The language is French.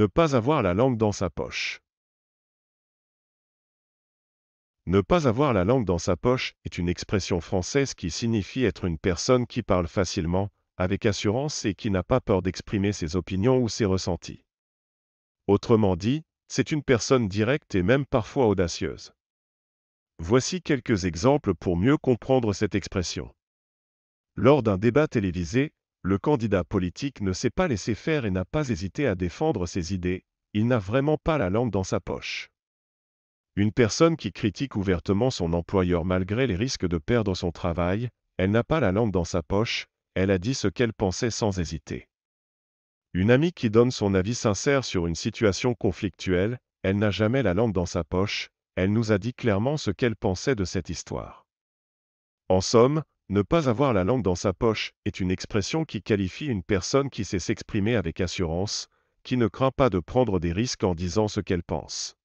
Ne pas avoir la langue dans sa poche. Ne pas avoir la langue dans sa poche est une expression française qui signifie être une personne qui parle facilement, avec assurance et qui n'a pas peur d'exprimer ses opinions ou ses ressentis. Autrement dit, c'est une personne directe et même parfois audacieuse. Voici quelques exemples pour mieux comprendre cette expression. Lors d'un débat télévisé, le candidat politique ne s'est pas laissé faire et n'a pas hésité à défendre ses idées, il n'a vraiment pas la lampe dans sa poche. Une personne qui critique ouvertement son employeur malgré les risques de perdre son travail, elle n'a pas la lampe dans sa poche, elle a dit ce qu'elle pensait sans hésiter. Une amie qui donne son avis sincère sur une situation conflictuelle, elle n'a jamais la lampe dans sa poche, elle nous a dit clairement ce qu'elle pensait de cette histoire. En somme, ne pas avoir la langue dans sa poche est une expression qui qualifie une personne qui sait s'exprimer avec assurance, qui ne craint pas de prendre des risques en disant ce qu'elle pense.